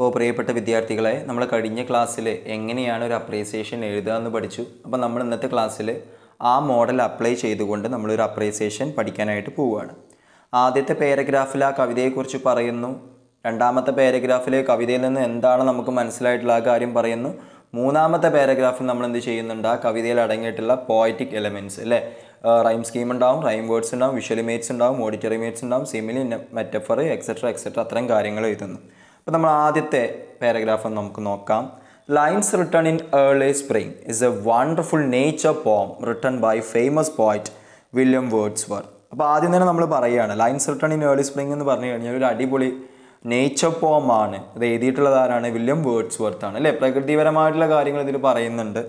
അപ്പോൾ പ്രിയപ്പെട്ട വിദ്യാർത്ഥികളെ നമ്മൾ കഴിഞ്ഞ ക്ലാസ്സിൽ എങ്ങനെയാണ് ഒരു അപ്രീസിയേഷൻ എഴുതുക എന്ന് പഠിച്ചു അപ്പോൾ നമ്മൾ ഇന്നത്തെ ക്ലാസ്സിൽ ആ മോഡൽ അപ്ലൈ ചെയ്തുകൊണ്ട് നമ്മളൊരു അപ്രീസിയേഷൻ പഠിക്കാനായിട്ട് പോവുകയാണ് ആദ്യത്തെ പാരഗ്രാഫിൽ ആ കവിതയെക്കുറിച്ച് പറയുന്നു രണ്ടാമത്തെ പാരഗ്രാഫിലെ കവിതയിൽ നിന്ന് എന്താണ് നമുക്ക് മനസ്സിലായിട്ടുള്ള ആ കാര്യം പറയുന്നു മൂന്നാമത്തെ പാരഗ്രാഫിൽ നമ്മൾ എന്ത് ചെയ്യുന്നുണ്ട് ആ കവിതയിൽ അടങ്ങിയിട്ടുള്ള പോയറ്റിക് എലമെൻറ്റ്സ് അല്ലേ റൈം സ്കീം ഉണ്ടാവും റൈം വേർഡ്സ് ഉണ്ടാവും വിഷ്വൽ ഇമേജ്സ് ഉണ്ടാവും ഓഡിറ്ററി ഇമേജ്സ് ഉണ്ടാവും സിമിലി മെറ്റഫർ എക്സെട്ര എക്സെട്ര അത്തരം കാര്യങ്ങൾ എഴുതുന്നു അപ്പോൾ നമ്മൾ ആദ്യത്തെ പാരഗ്രാഫ് നമുക്ക് നോക്കാം lines written in early spring is a wonderful nature poem written by famous poet William Wordsworth അപ്പോൾ ആദ്യം തന്നെ നമ്മൾ പറയുകയാണ് lines written in early spring എന്ന് പറഞ്ഞു കഴിഞ്ഞാൽ ഒരു അടിപൊളി നേച്ചർ പോമാണ് അത് എഴുതിയിട്ടുള്ളത് ആരാണ് വില്യം വേർഡ്സ് വർത്ത് ആണ് അല്ലേ പ്രകൃതിപരമായിട്ടുള്ള കാര്യങ്ങൾ ഇതിൽ പറയുന്നുണ്ട്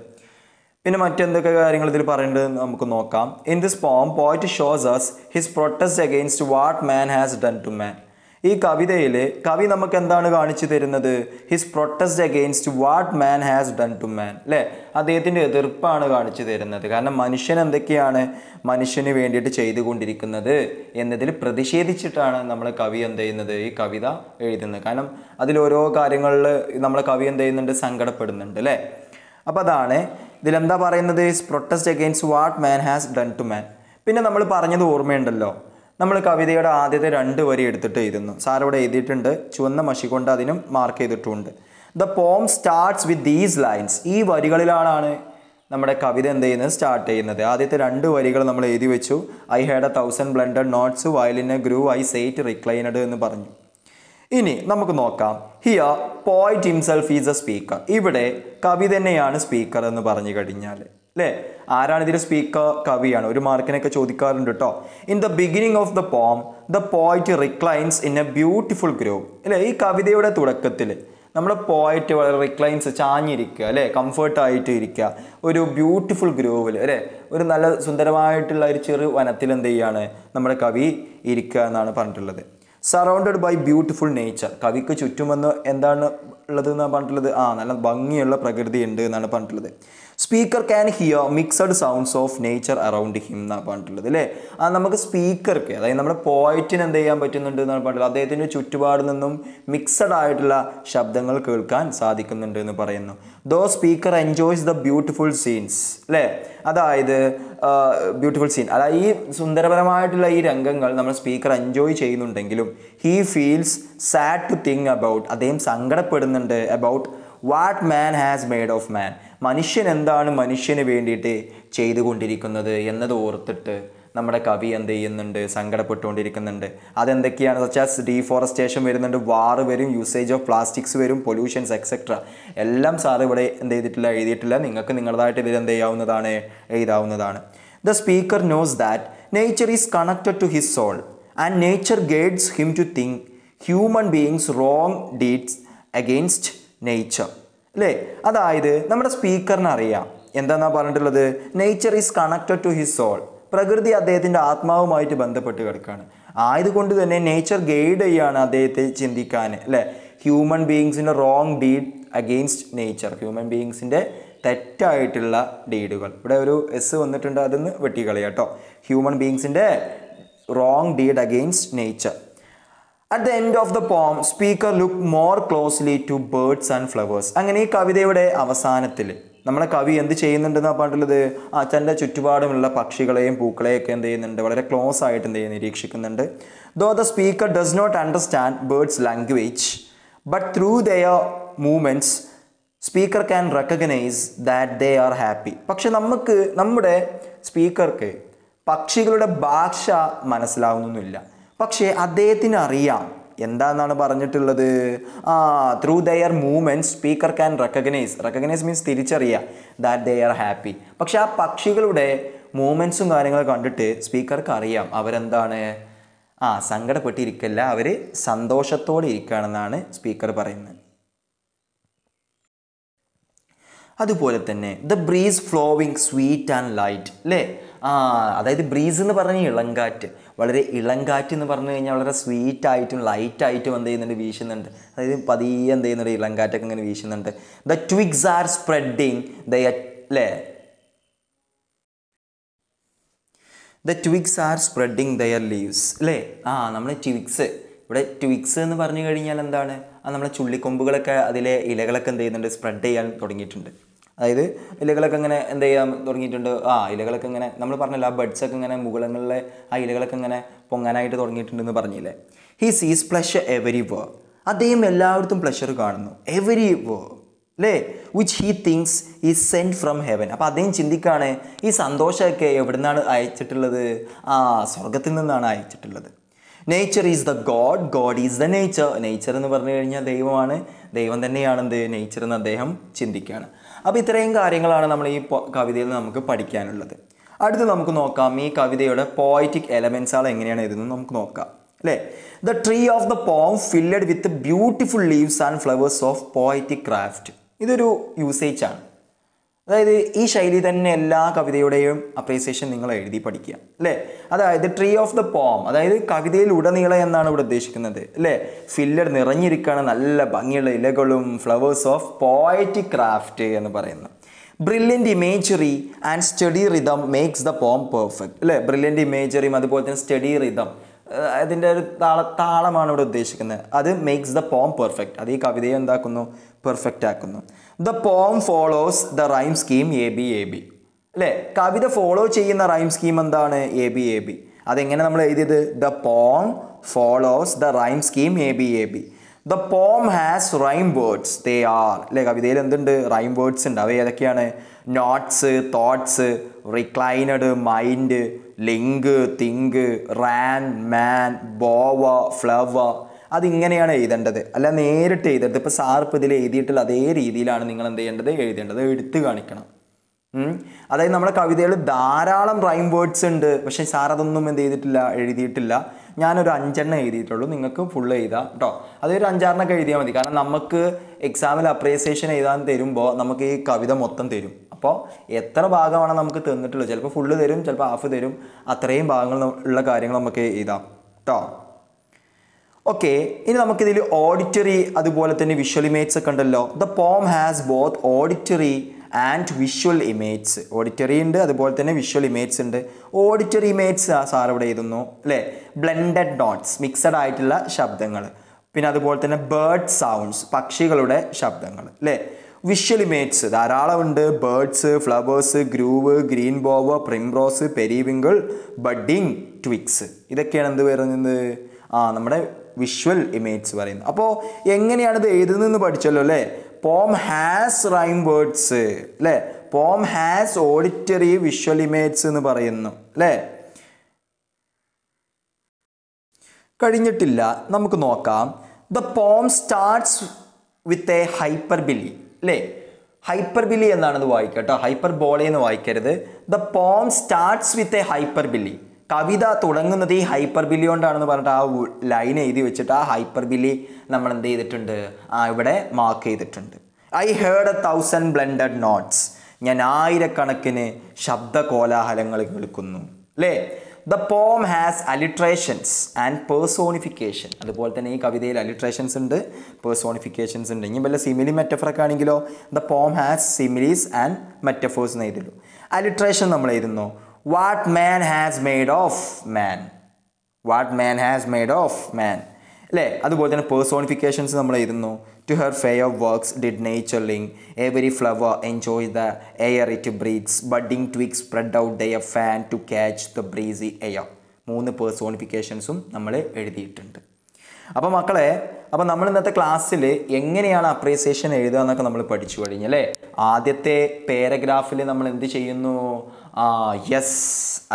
പിന്നെ മറ്റെന്തൊക്കെ കാര്യങ്ങൾ ഇതിൽ പറയേണ്ടത് നമുക്ക് നോക്കാം in this poem poet shows us his protest against what man has done to man ഈ കവിതയിൽ കവി നമുക്ക് എന്താണ് കാണിച്ചു തരുന്നത് his protest against what man has done to man അല്ലേ അദ്ദേഹത്തിൻ്റെ എതിർപ്പാണ് കാണിച്ചു തരുന്നത് കാരണം മനുഷ്യൻ എന്തൊക്കെയാണ് മനുഷ്യന് വേണ്ടിയിട്ട് ചെയ്തുകൊണ്ടിരിക്കുന്നത് എന്നതിൽ പ്രതിഷേധിച്ചിട്ടാണ് നമ്മൾ കവി എന്ത് ചെയ്യുന്നത് ഈ കവിത എഴുതുന്നത് കാരണം അതിൽ ഓരോ കാര്യങ്ങളിൽ നമ്മൾ കവി എന്ത് ചെയ്യുന്നുണ്ട് സങ്കടപ്പെടുന്നുണ്ട് അല്ലേ അപ്പോൾ അതാണ് ഇതിലെന്താ പറയുന്നത് his protest against what man has done to man പിന്നെ നമ്മൾ പറഞ്ഞത് ഓർമ്മയുണ്ടല്ലോ നമ്മൾ കവിതയുടെ ആദ്യത്തെ രണ്ട് വരി എടുത്തിട്ട് എഴുതുന്നു ഇവിടെ എഴുതിയിട്ടുണ്ട് ചുവന്ന മഷി കൊണ്ട് അതിനും മാർക്ക് ചെയ്തിട്ടുമുണ്ട് the poem starts with these lines ഈ വരികളിലാണ് നമ്മുടെ കവിത എന്ത് ചെയ്യുന്നത് സ്റ്റാർട്ട് ചെയ്യുന്നത് ആദ്യത്തെ രണ്ട് വരികൾ നമ്മൾ എഴുതി വെച്ചു I heard a thousand blended notes a grove I sat reclined എന്ന് പറഞ്ഞു ഇനി നമുക്ക് നോക്കാം ഹിയ പോയിറ്റ് ഹിംസെൽഫ് ഈസ് എ സ്പീക്കർ ഇവിടെ കവി തന്നെയാണ് സ്പീക്കർ എന്ന് പറഞ്ഞു കഴിഞ്ഞാൽ അല്ലേ ആരാണ് ഇതിൻ്റെ സ്പീക്കർ കവിയാണ് ഒരു മാർക്കിനൊക്കെ ചോദിക്കാറുണ്ട് കേട്ടോ in the beginning of the poem the poet reclines in a beautiful group അല്ലേ ഈ കവിതയുടെ തുടക്കത്തിൽ നമ്മുടെ പോയിറ്റ് വളരെ റിക്ലൈൻസ് ചാഞ്ഞിരിക്കുക അല്ലേ കംഫർട്ടായിട്ട് ഇരിക്കുക ഒരു ബ്യൂട്ടിഫുൾ ഗ്രോവിൽ അല്ലേ ഒരു നല്ല സുന്ദരമായിട്ടുള്ള ഒരു ചെറു വനത്തിൽ എന്ത് ചെയ്യുകയാണ് നമ്മുടെ കവി ഇരിക്കുക എന്നാണ് പറഞ്ഞിട്ടുള്ളത് സറൗണ്ടഡ് ബൈ ബ്യൂട്ടിഫുൾ നേച്ചർ കവിക്ക് ചുറ്റുമെന്ന് എന്താണ് ഉള്ളത് എന്നാണ് പറഞ്ഞിട്ടുള്ളത് ആ നല്ല ഭംഗിയുള്ള പ്രകൃതി ഉണ്ട് എന്നാണ് പറഞ്ഞിട്ടുള്ളത് speaker can hear mixed sounds of nature around him എന്നാണ് പറഞ്ഞിട്ടുള്ളത് അല്ലേ ആ നമുക്ക് സ്പീക്കർക്ക് അതായത് നമ്മുടെ പോയറ്റിന് എന്ത് ചെയ്യാൻ പറ്റുന്നുണ്ട് എന്നാണ് പറഞ്ഞിട്ടുള്ളത് അദ്ദേഹത്തിൻ്റെ ചുറ്റുപാടിൽ നിന്നും മിക്സഡ് ആയിട്ടുള്ള ശബ്ദങ്ങൾ കേൾക്കാൻ സാധിക്കുന്നുണ്ട് എന്ന് പറയുന്നു though speaker enjoys the beautiful scenes അല്ലേ അതായത് ബ്യൂട്ടിഫുൾ സീൻ അതായത് ഈ സുന്ദരപരമായിട്ടുള്ള ഈ രംഗങ്ങൾ നമ്മൾ സ്പീക്കർ എൻജോയ് ചെയ്യുന്നുണ്ടെങ്കിലും he feels sad to think about അദ്ദേഹം സങ്കടപ്പെടുന്നുണ്ട് about what man has made of man മനുഷ്യൻ എന്താണ് മനുഷ്യന് വേണ്ടിയിട്ട് ചെയ്തുകൊണ്ടിരിക്കുന്നത് എന്നത് ഓർത്തിട്ട് നമ്മുടെ കവി എന്ത് ചെയ്യുന്നുണ്ട് സങ്കടപ്പെട്ടുകൊണ്ടിരിക്കുന്നുണ്ട് അതെന്തൊക്കെയാണ് വെച്ചാൽ ഡീഫോറസ്റ്റേഷൻ വരുന്നുണ്ട് വാർ വരും യൂസേജ് ഓഫ് പ്ലാസ്റ്റിക്സ് വരും പൊല്യൂഷൻസ് എക്സെട്ര എല്ലാം സാർ ഇവിടെ എന്ത് ചെയ്തിട്ടില്ല എഴുതിയിട്ടില്ല നിങ്ങൾക്ക് നിങ്ങളുടേതായിട്ട് ഇതിൽ എന്ത് ചെയ്യാവുന്നതാണ് എഴുതാവുന്നതാണ് the speaker knows that nature is connected to his soul and nature guides him to think human beings wrong deeds against nature അല്ലേ അതായത് നമ്മുടെ സ്പീക്കറിനറിയാം അറിയാം എന്താന്നാ പറഞ്ഞിട്ടുള്ളത് nature is connected to his soul പ്രകൃതി അദ്ദേഹത്തിൻ്റെ ആത്മാവുമായിട്ട് ബന്ധപ്പെട്ട് കിടക്കുകയാണ് ആയതുകൊണ്ട് തന്നെ നേച്ചർ ഗൈഡ് ചെയ്യാണ് അദ്ദേഹത്തെ ചിന്തിക്കാൻ അല്ലേ ഹ്യൂമൻ ബീങ്സിൻ്റെ wrong deed against nature human ബീങ്സിൻ്റെ തെറ്റായിട്ടുള്ള ഡീഡുകൾ ഇവിടെ ഒരു എസ് വന്നിട്ടുണ്ട് അതൊന്ന് വെട്ടിക്കളയാട്ടോ ഹ്യൂമൻ ബീങ്സിൻ്റെ wrong deed against nature at the end of the poem speaker look more closely to birds and flowers അങ്ങനെ ഈ കവിതയുടെ അവസാനത്തിൽ നമ്മളെ കവി എന്ത് ചെയ്യുന്നുണ്ടെന്നാണ് പറഞ്ഞിട്ടുള്ളത് ആ തൻ്റെ ചുറ്റുപാടുമുള്ള പക്ഷികളെയും പൂക്കളെയും ഒക്കെ എന്ത് ചെയ്യുന്നുണ്ട് വളരെ ക്ലോസ് ആയിട്ട് എന്ത് ചെയ്യുന്നു നിരീക്ഷിക്കുന്നുണ്ട് though the speaker does not understand birds language but through their movements speaker can recognise that they are happy പക്ഷെ നമുക്ക് നമ്മുടെ സ്പീക്കർക്ക് പക്ഷികളുടെ ഭാഷ മനസ്സിലാവുന്നൊന്നുമില്ല പക്ഷേ അദ്ദേഹത്തിന് അറിയാം എന്താന്നാണ് പറഞ്ഞിട്ടുള്ളത് ആ through their movement speaker can recognise recognise means തിരിച്ചറിയാം ദാറ്റ് ദേ ആർ ഹാപ്പി പക്ഷെ ആ പക്ഷികളുടെ മൂവ്മെൻറ്റ്സും കാര്യങ്ങളും കണ്ടിട്ട് സ്പീക്കർക്ക് അറിയാം അവരെന്താണ് ആ സങ്കടപ്പെട്ടിരിക്കല്ല അവർ സന്തോഷത്തോടെ ഇരിക്കുകയാണെന്നാണ് സ്പീക്കർ പറയുന്നത് അതുപോലെ തന്നെ the breeze flowing sweet and light അല്ലേ ആ അതായത് ബ്രീസ് എന്ന് പറഞ്ഞ ഇളങ്കാറ്റ് വളരെ ഇളങ്കാറ്റ് എന്ന് പറഞ്ഞു കഴിഞ്ഞാൽ വളരെ സ്വീറ്റ് ആയിട്ടും ലൈറ്റ് ആയിട്ടും എന്ത് ചെയ്യുന്നുണ്ട് വീശുന്നുണ്ട് അതായത് പതിയെ എന്ത് ചെയ്യുന്നുണ്ട് ഇളങ്കാറ്റൊക്കെ ഇങ്ങനെ വീശുന്നുണ്ട് the twigs are spreading the അല്ലേ the twigs are spreading their leaves അല്ലേ ആ നമ്മൾ ട്വിഗ്സ് ഇവിടെ ട്വിഗ്സ് എന്ന് പറഞ്ഞു കഴിഞ്ഞാൽ എന്താണ് ആ നമ്മളെ ചുള്ളിക്കൊമ്പുകളൊക്കെ അതിലെ ഇലകളൊക്കെ എന്ത് ചെയ്യുന്നുണ്ട് സ്പ്രെഡ് ചെയ്യാൻ തുടങ്ങിയിട്ടുണ്ട് അതായത് ഇലകളൊക്കെ ഇങ്ങനെ എന്ത് ചെയ്യാൻ തുടങ്ങിയിട്ടുണ്ട് ആ ഇലകളൊക്കെ ഇങ്ങനെ നമ്മൾ പറഞ്ഞല്ലോ ആ ബഡ്സൊക്കെ ഇങ്ങനെ മുകളങ്ങളിലെ ആ ഇലകളൊക്കെ ഇങ്ങനെ പൊങ്ങാനായിട്ട് തുടങ്ങിയിട്ടുണ്ടെന്ന് പറഞ്ഞില്ലേ ഹി സീസ് പ്ലഷർ എവരി വേ അദ്ദേഹം എല്ലായിടത്തും പ്ലഷർ കാണുന്നു എവരി വേ അല്ലേ വിച്ച് ഹീ തിങ്സ് ഈ സെൻറ്റ് ഫ്രം ഹെവൻ അപ്പോൾ അദ്ദേഹം ചിന്തിക്കുകയാണ് ഈ സന്തോഷമൊക്കെ എവിടെ നിന്നാണ് അയച്ചിട്ടുള്ളത് ആ സ്വർഗത്തിൽ നിന്നാണ് അയച്ചിട്ടുള്ളത് nature is the God God is the nature nature എന്ന് പറഞ്ഞു കഴിഞ്ഞാൽ ദൈവമാണ് ദൈവം തന്നെയാണ് എന്ത് നേച്ചർ എന്ന് അദ്ദേഹം ചിന്തിക്കുകയാണ് അപ്പോൾ ഇത്രയും കാര്യങ്ങളാണ് നമ്മൾ ഈ കവിതയിൽ നമുക്ക് പഠിക്കാനുള്ളത് അടുത്ത് നമുക്ക് നോക്കാം ഈ കവിതയുടെ പോയറ്റിക് എലമെൻസുകൾ എങ്ങനെയാണ് ഇതെന്ന് നമുക്ക് നോക്കാം അല്ലേ the tree of the poem filled with beautiful leaves and flowers of poetic craft ഇതൊരു യൂസേജ് ആണ് അതായത് ഈ ശൈലി തന്നെ എല്ലാ കവിതയുടെയും അപ്രീസിയേഷൻ നിങ്ങൾ എഴുതി പഠിക്കുക അല്ലേ അതായത് ട്രീ ഓഫ് ദ പോം അതായത് കവിതയിൽ ഉടനീളം എന്നാണ് ഇവിടെ ഉദ്ദേശിക്കുന്നത് അല്ലേ ഫില്ലർ നിറഞ്ഞിരിക്കുകയാണ് നല്ല ഭംഗിയുള്ള ഇലകളും ഫ്ലവേഴ്സ് ഓഫ് പോയറ്റിക് ക്രാഫ്റ്റ് എന്ന് പറയുന്നു brilliant imagery and steady rhythm makes the poem perfect അല്ലേ ബ്രില്യൻ്റ് ഇമേജറിയും അതുപോലെ തന്നെ സ്റ്റഡി റിതം അതിൻ്റെ ഒരു താള താളമാണ് ഇവിടെ ഉദ്ദേശിക്കുന്നത് അത് മേക്സ് ദ പോം പെർഫെക്റ്റ് അത് ഈ കവിതയെ എന്താക്കുന്നു പെർഫെക്റ്റ് ആക്കുന്നു the poem follows the rhyme scheme A B A B അല്ലേ കവിത ഫോളോ ചെയ്യുന്ന റൈം സ്കീം എന്താണ് എ ബി എ ബി അതെങ്ങനെ നമ്മൾ എഴുതിയത് the poem follows the rhyme scheme A B A B the poem has rhyme words they are അല്ലേ കവിതയിൽ എന്തുണ്ട് റൈം വേർഡ്സ് ഉണ്ട് അവ ഏതൊക്കെയാണ് notes thoughts reclined mind link think ran man bower flower അതിങ്ങനെയാണ് എഴുതേണ്ടത് അല്ല നേരിട്ട് എഴുതരുത് ഇപ്പോൾ സാർപ്പ് ഇതിൽ എഴുതിയിട്ടുള്ള അതേ രീതിയിലാണ് നിങ്ങൾ എന്ത് ചെയ്യേണ്ടത് എഴുതേണ്ടത് എടുത്തു കാണിക്കണം അതായത് നമ്മുടെ കവിതയിൽ ധാരാളം റൈം വേർഡ്സ് ഉണ്ട് പക്ഷേ സാർ അതൊന്നും എന്ത് ചെയ്തിട്ടില്ല എഴുതിയിട്ടില്ല ഞാനൊരു അഞ്ചെണ്ണം എഴുതിയിട്ടുള്ളൂ നിങ്ങൾക്ക് ഫുൾ എഴുതാം കേട്ടോ അതൊരു അഞ്ചാറെണ്ണൊക്കെ എഴുതിയാൽ മതി കാരണം നമുക്ക് എക്സാമിൽ അപ്രീസിയേഷൻ എഴുതാൻ തരുമ്പോൾ നമുക്ക് ഈ കവിത മൊത്തം തരും അപ്പോൾ എത്ര ഭാഗമാണ് നമുക്ക് തന്നിട്ടുള്ളത് ചിലപ്പോൾ ഫുള്ള് തരും ചിലപ്പോൾ ഹാഫ് തരും അത്രയും ഭാഗങ്ങൾ ഉള്ള കാര്യങ്ങൾ നമുക്ക് എഴുതാം കേട്ടോ ഓക്കെ ഇനി നമുക്കിതിൽ ഓഡിറ്ററി അതുപോലെ തന്നെ വിഷ്വൽ ഇമേജ്സ് ഒക്കെ ഉണ്ടല്ലോ the poem has both auditory and visual images auditory ഉണ്ട് അതുപോലെ തന്നെ വിഷ്വൽ ഇമേജ്സ് ഉണ്ട് ഓഡിറ്ററി ഇമേജ്സ് ആ സാർ ഇവിടെ എഴുതുന്നു അല്ലേ ബ്ലെൻഡഡ് ഡോട്ട്സ് മിക്സഡ് ആയിട്ടുള്ള ശബ്ദങ്ങൾ പിന്നെ അതുപോലെ തന്നെ ബേർഡ് സൗണ്ട്സ് പക്ഷികളുടെ ശബ്ദങ്ങൾ അല്ലേ വിഷ്വലിമേറ്റ്സ് ധാരാളമുണ്ട് birds flowers grove green bower primrose periwinkle budding twigs ഇതൊക്കെയാണ് എന്ത് പറയുന്നത് ആ നമ്മുടെ വിഷ്വൽ ഇമേജ്സ് പറയുന്നത് അപ്പോൾ എങ്ങനെയാണിത് എഴുതുന്നതെന്ന് പഠിച്ചല്ലോ അല്ലേ പോം ഹാസ് റൈം വേർഡ്സ് അല്ലേ പോം ഹാസ് ഓഡിറ്ററി വിഷ്വൽ ഇമേജ്സ് എന്ന് പറയുന്നു അല്ലേ കഴിഞ്ഞിട്ടില്ല നമുക്ക് നോക്കാം the poem starts with a hyperbole അല്ലേ ഹൈപ്പർ ബില്ലി എന്നാണത് വായിക്കുക കേട്ടോ ഹൈപ്പർ ബോളെ എന്ന് വായിക്കരുത് the poem starts with a hyperbole കവിത തുടങ്ങുന്നത് ഈ ഹൈപ്പർ ബില്ലി കൊണ്ടാണെന്ന് പറഞ്ഞിട്ട് ആ ലൈൻ എഴുതി വെച്ചിട്ട് ആ ഹൈപ്പർ ബില്ലി നമ്മൾ എന്ത് ചെയ്തിട്ടുണ്ട് ആ ഇവിടെ മാർക്ക് ചെയ്തിട്ടുണ്ട് I heard a thousand blended notes ഞാൻ ആയിരക്കണക്കിന് ശബ്ദ കോലാഹലങ്ങൾ കേൾക്കുന്നു അല്ലേ the poem has അലിട്രേഷൻസ് and personification അതുപോലെ തന്നെ ഈ കവിതയിൽ അലിട്രേഷൻസ് ഉണ്ട് പേഴ്സോണിഫിക്കേഷൻസ് ഉണ്ട് ഇനി വല്ല സിമിലി മെറ്റഫറൊക്കെ ആണെങ്കിലോ the poem has similes and metaphors എന്ന് എഴുതുള്ളൂ അലിട്രേഷൻ നമ്മൾ എഴുതുന്നു what man has made of man what man has made of man അല്ലേ അതുപോലെ തന്നെ പേഴ്സോണിഫിക്കേഷൻസ് നമ്മൾ എഴുതുന്നു To her fair works did nature link, every flower enjoyed the air it breathes, budding twigs spread out their fan to catch the breezy air. മൂന്ന് പേഴ്സോണിഫിക്കേഷൻസും നമ്മൾ എഴുതിയിട്ടുണ്ട് അപ്പോൾ മക്കളെ അപ്പോൾ നമ്മൾ ഇന്നത്തെ ക്ലാസ്സിൽ എങ്ങനെയാണ് അപ്രീസിയേഷൻ എഴുതുക എന്നൊക്കെ നമ്മൾ പഠിച്ചു കഴിഞ്ഞു അല്ലേ ആദ്യത്തെ പാരഗ്രാഫിൽ നമ്മൾ എന്ത് ചെയ്യുന്നു ആ യെസ്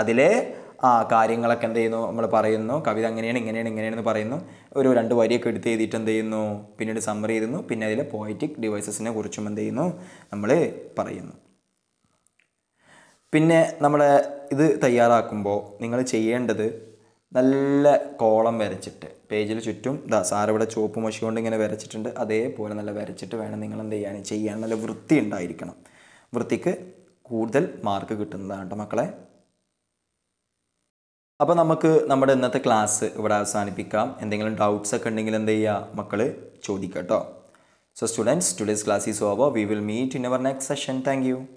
അതിലെ ആ കാര്യങ്ങളൊക്കെ എന്ത് ചെയ്യുന്നു നമ്മൾ പറയുന്നു കവിത അങ്ങനെയാണ് ഇങ്ങനെയാണ് ഇങ്ങനെയാണെന്ന് പറയുന്നു ഒരു രണ്ട് വരിയൊക്കെ എടുത്ത് എഴുതിയിട്ട് എന്ത് ചെയ്യുന്നു പിന്നീട് സമ്മറി ചെയ്യുന്നു പിന്നെ അതിലെ പോയറ്റിക് ഡിവൈസസിനെ കുറിച്ചും എന്ത് ചെയ്യുന്നു നമ്മൾ പറയുന്നു പിന്നെ നമ്മൾ ഇത് തയ്യാറാക്കുമ്പോൾ നിങ്ങൾ ചെയ്യേണ്ടത് നല്ല കോളം വരച്ചിട്ട് പേജിൽ ചുറ്റും ദാ സാറിവിടെ ചുവപ്പ് മഷി കൊണ്ട് ഇങ്ങനെ വരച്ചിട്ടുണ്ട് അതേപോലെ നല്ല വരച്ചിട്ട് വേണം നിങ്ങൾ എന്ത് ചെയ്യാൻ ചെയ്യാൻ നല്ല വൃത്തി ഉണ്ടായിരിക്കണം വൃത്തിക്ക് കൂടുതൽ മാർക്ക് കിട്ടുന്നതാണ് കേട്ടോ മക്കളെ അപ്പോൾ നമുക്ക് നമ്മുടെ ഇന്നത്തെ ക്ലാസ് ഇവിടെ അവസാനിപ്പിക്കാം എന്തെങ്കിലും ഡൗട്ട്സ് ഒക്കെ ഉണ്ടെങ്കിൽ എന്ത് ചെയ്യുക മക്കൾ ചോദിക്കട്ടോ so students today's class is over we will meet in our next session thank